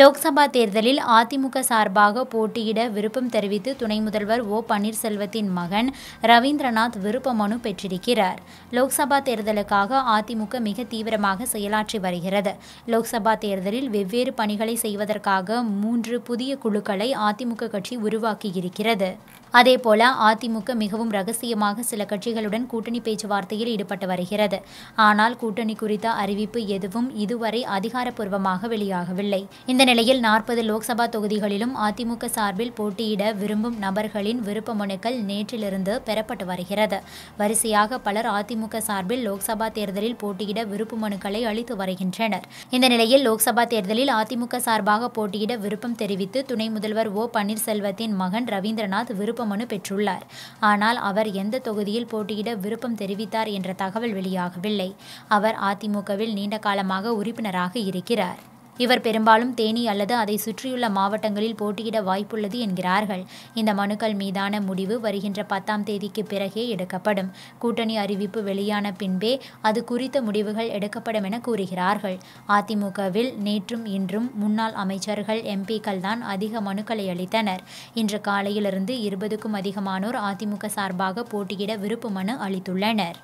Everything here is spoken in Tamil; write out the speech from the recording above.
லோக்சபா தேர்தலில் அதிமுக சார்பாக போட்டியிட விருப்பம் தெரிவித்து துணை முதல்வர் ஓ பன்னீர்செல்வத்தின் மகன் ரவீந்திரநாத் விருப்ப மனு பெற்றிருக்கிறார் லோக்சபா தேர்தலுக்காக அதிமுக மிக தீவிரமாக செயலாற்றி வருகிறது லோக்சபா தேர்தலில் வெவ்வேறு பணிகளை செய்வதற்காக மூன்று புதிய குழுக்களை அதிமுக கட்சி உருவாக்கியிருக்கிறது அதேபோல அதிமுக மிகவும் ரகசியமாக சில கட்சிகளுடன் கூட்டணி பேச்சுவார்த்தையில் ஈடுபட்டு வருகிறது ஆனால் கூட்டணி குறித்த அறிவிப்பு எதுவும் இதுவரை அதிகாரப்பூர்வமாக வெளியாகவில்லை இந்த நிலையில் நாற்பது லோக்சபா தொகுதிகளிலும் அதிமுக சார்பில் போட்டியிட விரும்பும் நபர்களின் விருப்ப மனுக்கள் நேற்றிலிருந்து பெறப்பட்டு வருகிறது வரிசையாக பலர் அதிமுக சார்பில் லோக்சபா தேர்தலில் போட்டியிட விருப்ப மனுக்களை அளித்து வருகின்றனர் இந்த நிலையில் லோக்சபா தேர்தலில் அதிமுக சார்பாக போட்டியிட விருப்பம் தெரிவித்து துணை முதல்வர் ஓ பன்னீர்செல்வத்தின் மகன் ரவீந்திரநாத் விருப்ப மனு பெற்றுள்ளார் ஆனால் அவர் எந்த தொகுதியில் போட்டியிட விருப்பம் தெரிவித்தார் என்ற தகவல் வெளியாகவில்லை அவர் அதிமுகவில் நீண்ட காலமாக உறுப்பினராக இருக்கிறார் இவர் பெரும்பாலும் தேனி அல்லது அதை சுற்றியுள்ள மாவட்டங்களில் போட்டியிட வாய்ப்புள்ளது என்கிறார்கள் இந்த மனுக்கள் மீதான முடிவு வருகின்ற பத்தாம் தேதிக்கு பிறகே எடுக்கப்படும் கூட்டணி அறிவிப்பு வெளியான பின்பே அது குறித்த முடிவுகள் எடுக்கப்படும் என கூறுகிறார்கள் அதிமுகவில் நேற்றும் இன்றும் முன்னாள் அமைச்சர்கள் எம்பிக்கள் தான் அதிக மனுக்களை அளித்தனர் இன்று காலையிலிருந்து இருபதுக்கும் அதிகமானோர் அதிமுக சார்பாக போட்டியிட விருப்பு மனு அளித்துள்ளனர்